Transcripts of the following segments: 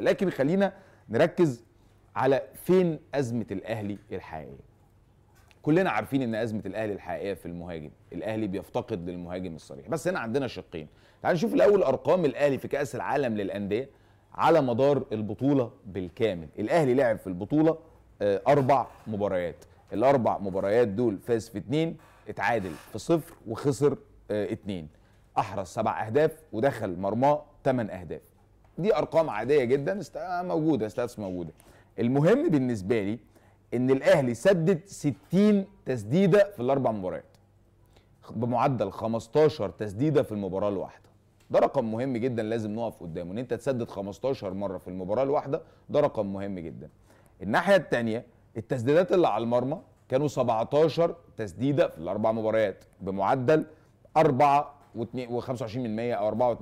لكن خلينا نركز على فين أزمة الأهلي الحقيقية كلنا عارفين ان ازمه الاهلي الحقيقيه في المهاجم الاهلي بيفتقد للمهاجم الصريح بس هنا عندنا شقين تعال نشوف الاول ارقام الاهلي في كاس العالم للانديه على مدار البطوله بالكامل الاهلي لعب في البطوله آه، اربع مباريات الاربع مباريات دول فاز في اتنين اتعادل في صفر وخسر آه، اتنين احرز سبع اهداف ودخل مرماه ثمان اهداف دي ارقام عاديه جدا آه، موجوده ستاتس موجوده المهم بالنسبه لي ان الاهلي سدد 60 تسديده في الاربع مباريات بمعدل 15 تسديده في المباراه الواحده ده رقم مهم جدا لازم نقف قدامه ان انت تسدد 15 مره في المباراه الواحده ده رقم مهم جدا الناحيه الثانيه التسديدات اللي على المرمى كانوا 17 تسديده في الاربع مباريات بمعدل 4 و25% او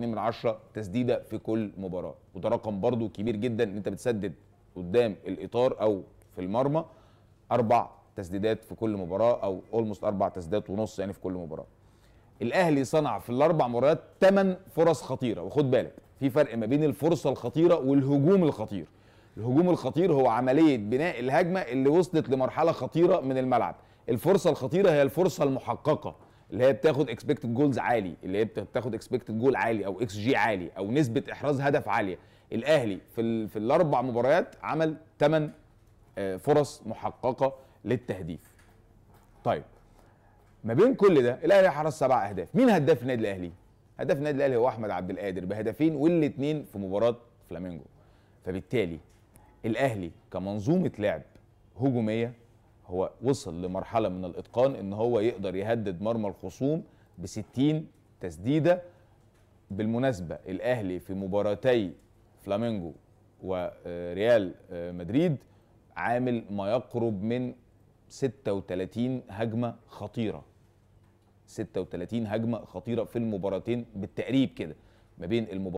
4.2 تسديده في كل مباراه وده رقم برضو كبير جدا ان انت بتسدد قدام الاطار او في المرمى اربع تسديدات في كل مباراه او اولموست اربع تسديدات ونص يعني في كل مباراه الاهلي صنع في الاربع مباريات ثمان فرص خطيره وخد بالك في فرق ما بين الفرصه الخطيره والهجوم الخطير الهجوم الخطير هو عمليه بناء الهجمه اللي وصلت لمرحله خطيره من الملعب الفرصه الخطيره هي الفرصه المحققه اللي هي بتاخد اكسبكتد جولز عالي اللي هي بتاخد اكسبكتد جول عالي او اكس جي عالي او نسبه احراز هدف عاليه الاهلي في ال... في الاربع مباريات عمل 8 آه، فرص محققه للتهديف طيب ما بين كل ده الاهلي حرز سبع اهداف مين هداف النادي الاهلي هداف النادي الاهلي هو احمد عبد القادر بهدفين والاثنين في مباراه فلامينجو فبالتالي الاهلي كمنظومه لعب هجوميه هو وصل لمرحله من الاتقان ان هو يقدر يهدد مرمى الخصوم ب 60 تسديده بالمناسبه الاهلي في مباراتي فلامينجو وريال آه، مدريد عامل ما يقرب من 36 هجمه خطيره 36 هجمه خطيره في المباراتين بالتقريب كده ما بين المباراة